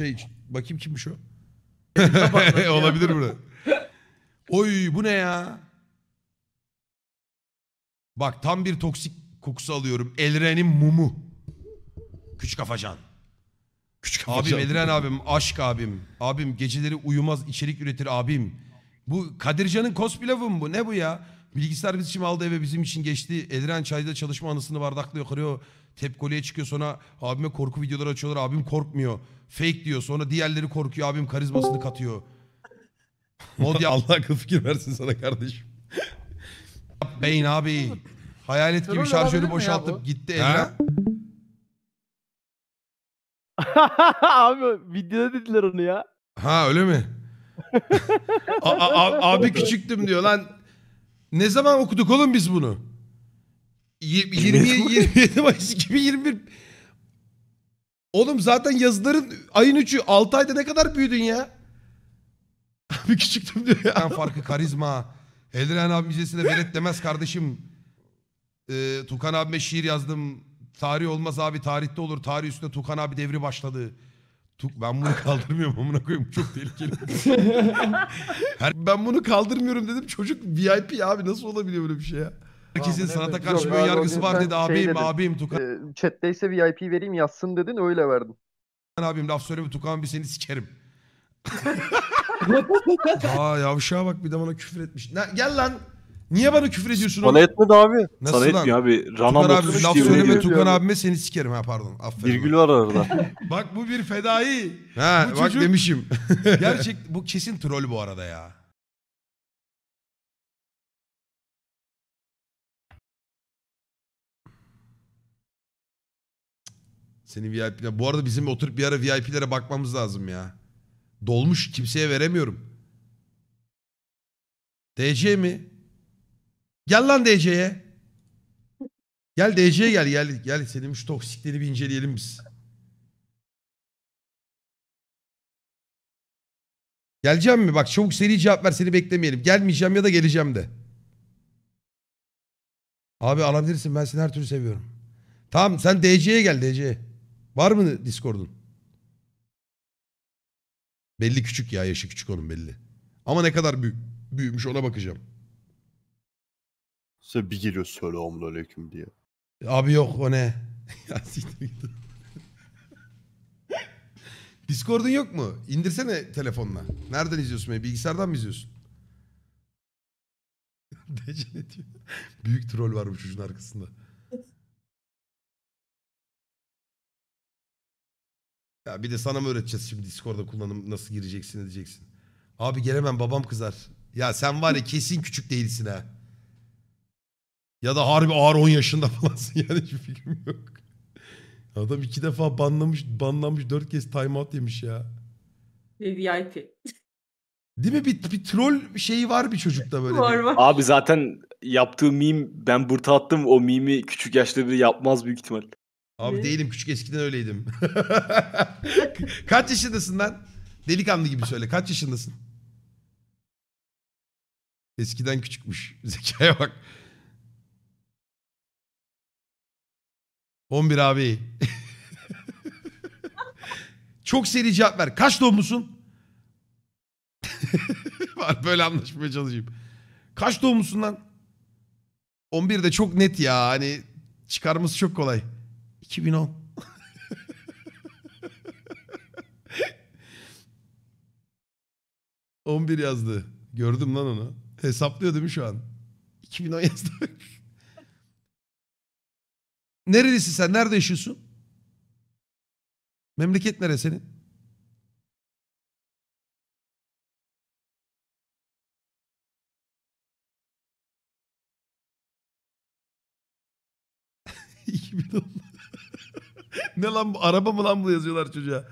Şey bakayım kimmiş o? Olabilir burada. Oy bu ne ya? Bak tam bir toksik kokusu alıyorum. Elren'in mumu. Küçük kafacan. Küçük kafacan. Abim Elren abim, aşk abim. Abim geceleri uyumaz içerik üretir abim. Bu Kadircan'ın cosplay'ı mı bu? Ne bu ya? Bilgisayar bizim için aldı eve bizim için geçti. Elren çayda çalışma anısını bardakla yukarıya Tepkoleye çıkıyor sonra abime korku videoları açıyorlar. Abim korkmuyor. Fake diyor. Sonra diğerleri korkuyor. Abim karizmasını katıyor. Mod yap. Allah akıl fikir versin sana kardeşim. beyin abi. Hayalet gibi şarjörü mi boşaltıp gitti Ha? Abi videoda dediler onu ya. Ha öyle mi? A- a- a- abi küçüktüm diyor lan. Ne zaman okuduk oğlum biz bunu? 20, 20, 27 Mayıs 2021. Oğlum zaten yazıların ayın 3'ü 6 ayda ne kadar büyüdün ya? Bir küçüktüm diyor ya. farkı karizma. Eldiren abi vizesine beret demez kardeşim. Ee, Tukan abime şiir yazdım. Tarih olmaz abi tarihte olur. Tarih üstüne Tukan abi devri başladı. Tuk ben bunu kaldırmıyorum amına koyayım çok tehlikeli. ben bunu kaldırmıyorum dedim. Çocuk VIP abi nasıl olabiliyor böyle bir şey ya? Herkesin sanata karşı bir yargısı var dedi. Şey abim, dedin. abim, Tukan Ee, chat'teyse VIP vereyim yazsın dedin öyle verdim. Ben abim laf söyleme Tukan bir seni sikerim. Aa yavşağa bak bir de bana küfür etmiş. Ne- gel lan. Niye bana küfür ediyorsun Bana oğlum? etmedi abi. Nasıl Sana lan? etmiyor abi. Rana Tukan abi laf söyleme veriyor. Tukan abime seni sikerim ha pardon. Aferin. Virgül var arada. Bak bu bir fedai. Ha bak demişim. Gerçek bu kesin troll bu arada ya. Senin VIP'ler. Bu arada bizim oturup bir ara VIP'lere bakmamız lazım ya. Dolmuş kimseye veremiyorum. DC mi? Gel lan DC'ye. Gel DC'ye gel gel gel senin şu toksikleri bir inceleyelim biz. Geleceğim mi? Bak çabuk seri cevap ver seni beklemeyelim. Gelmeyeceğim ya da geleceğim de. Abi alabilirsin ben seni her türlü seviyorum. Tamam sen DC'ye gel DC'ye. Var mı Discord'un? Belli küçük ya yaşı küçük onun belli. Ama ne kadar büyük, büyümüş ona bakacağım. Size bir geliyor omlu aleyküm diye. Abi yok o ne? Ya Discord'un yok mu? İndirsene telefonla. Nereden izliyorsun beni? Bilgisayardan mı izliyorsun? Decine diyor. Büyük troll varmış bu arkasında. Ya bir de sana mı öğreteceğiz şimdi Discord'da kullanım nasıl gireceksin diyeceksin. Abi gelemem babam kızar. Ya sen var ya kesin küçük değilsin ha. Ya da harbi ağır 10 yaşında falansın yani hiçbir fikrim yok. Adam iki defa banlamış, banlanmış dört kez timeout yemiş ya. Ve VIP. Değil mi? Bir, bir troll şeyi var bir çocukta böyle. Var var. Abi zaten yaptığı meme ben burta attım o mimi küçük yaşta biri yapmaz büyük ihtimal. Abi Ne? değilim küçük eskiden öyleydim. Kaç yaşındasın lan? Delikanlı gibi söyle. Kaç yaşındasın? Eskiden küçükmüş. Zekaya bak. 11 abi. Çok seri cevap ver. Kaç doğumlusun? Var böyle anlaşmaya çalışayım. Kaç doğumlusun lan? 11 de çok net ya. Hani çıkarması çok kolay. 2010. ...11 yazdı. Gördüm lan onu. Hesaplıyor değil mi şu an? 2010 yazdı. Nerelisin sen? Nerede yaşıyorsun? Memleket neresi senin? gibi ne lan bu araba mı lan bu yazıyorlar çocuğa.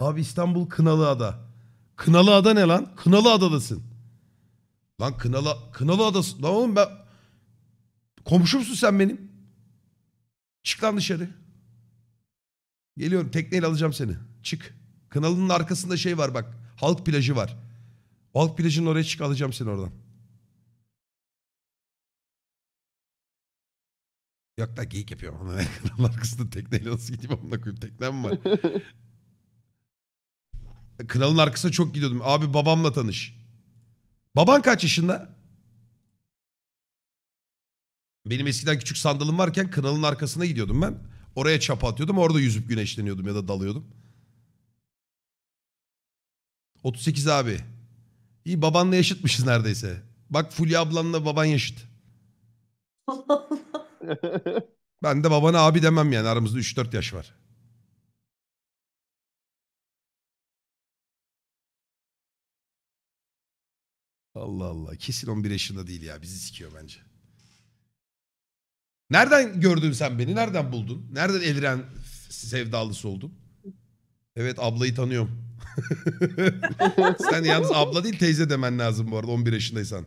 Abi İstanbul Kınalıada. Kınalıada ne lan? Kınalıada'dasın. Lan Kınalı, Kınalıada'sın. Lan oğlum ben... Komşumsun sen benim. Çık lan dışarı. Geliyorum tekneyle alacağım seni. Çık. Kınalı'nın arkasında şey var bak. Halk plajı var. Halk plajının oraya çık alacağım seni oradan. Yok da geyik yapıyorum. Onun ekranın arkasında tekneyle nasıl gideyim amına koyayım. Teknem var? Kralın arkasına çok gidiyordum. Abi babamla tanış. Baban kaç yaşında? Benim eskiden küçük sandalım varken kralın arkasına gidiyordum ben. Oraya çapa atıyordum. Orada yüzüp güneşleniyordum ya da dalıyordum. 38 abi. İyi babanla yaşıtmışız neredeyse. Bak Fulya ablanla baban yaşıt. ben de babana abi demem yani aramızda 3-4 yaş var. Allah Allah. Kesin 11 yaşında değil ya. Bizi sikiyor bence. Nereden gördün sen beni? Nereden buldun? Nereden Eliren sevdalısı oldun? Evet ablayı tanıyorum. sen yalnız abla değil teyze demen lazım bu arada 11 yaşındaysan.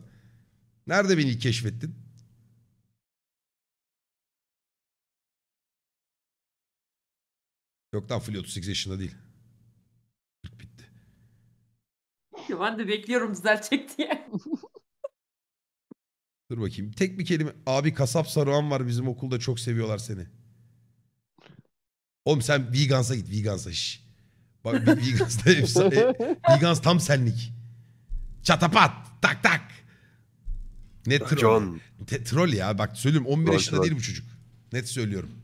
Nerede beni keşfettin? Yok lan Fulya 38 yaşında değil. 40 bitti. Ben de bekliyorum düzelecek diye. Dur bakayım. Tek bir kelime. Abi kasap Saruhan var bizim okulda çok seviyorlar seni. Oğlum sen Vegans'a git. Vegans'a şiş. Bak Vegans'da efsane. Vegans tam senlik. Çatapat. Tak tak. Ne troll. John. Te, troll ya. Bak söylüyorum 11 John, yaşında John. değil bu çocuk. Net söylüyorum.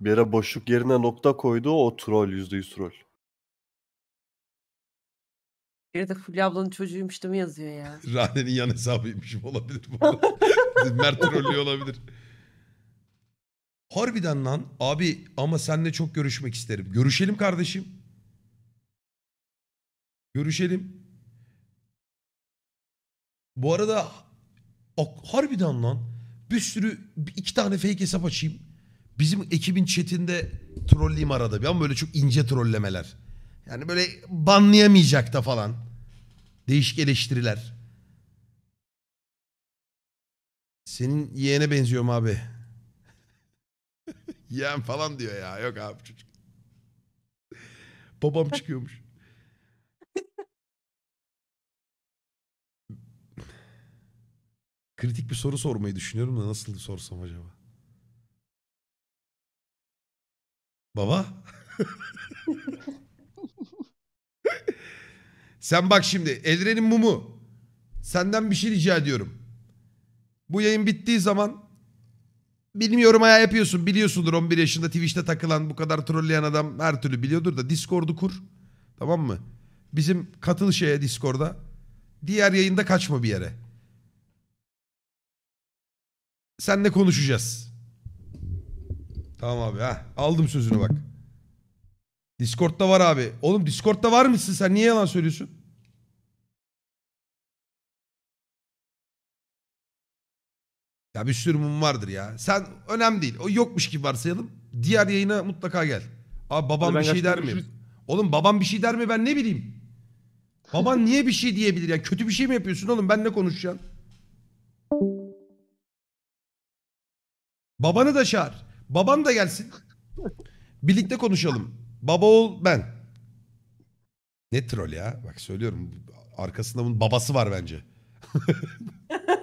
Bir ara boşluk yerine nokta koydu o troll yüzde yüz troll. Bir de Fulya ablanın çocuğuymuş değil mi yazıyor ya? Rane'nin yan hesabıymış olabilir bu. arada. Mert trollüyor olabilir. Harbiden lan abi ama seninle çok görüşmek isterim. Görüşelim kardeşim. Görüşelim. Bu arada harbiden lan bir sürü iki tane fake hesap açayım. Bizim ekibin chatinde trolleyim arada bir ama böyle çok ince trollemeler. Yani böyle banlayamayacak da falan. Değişik eleştiriler. Senin yeğene benziyorum abi. Yeğen falan diyor ya. Yok abi çocuk. Babam çıkıyormuş. Kritik bir soru sormayı düşünüyorum da nasıl sorsam acaba? Baba. Sen bak şimdi Elren'in mumu. Senden bir şey rica ediyorum. Bu yayın bittiği zaman bilmiyorum ayağı yapıyorsun. Biliyorsundur 11 yaşında Twitch'te takılan bu kadar trolleyen adam her türlü biliyordur da Discord'u kur. Tamam mı? Bizim katıl şeye Discord'a. Diğer yayında kaçma bir yere. Senle konuşacağız. Tamam abi ha. Aldım sözünü bak. Discord'da var abi. Oğlum Discord'da var mısın sen? Niye yalan söylüyorsun? Ya bir sürü mum vardır ya. Sen önemli değil. O yokmuş gibi varsayalım. Diğer yayına mutlaka gel. Abi babam bir şey der mi? Görüşürüz. Oğlum babam bir şey der mi ben ne bileyim. Baban niye bir şey diyebilir ya? Kötü bir şey mi yapıyorsun oğlum? Ben ne konuşacaksın? Babanı da çağır. Baban da gelsin. Birlikte konuşalım. Baba oğul ben. Ne troll ya. Bak söylüyorum. Arkasında bunun babası var bence.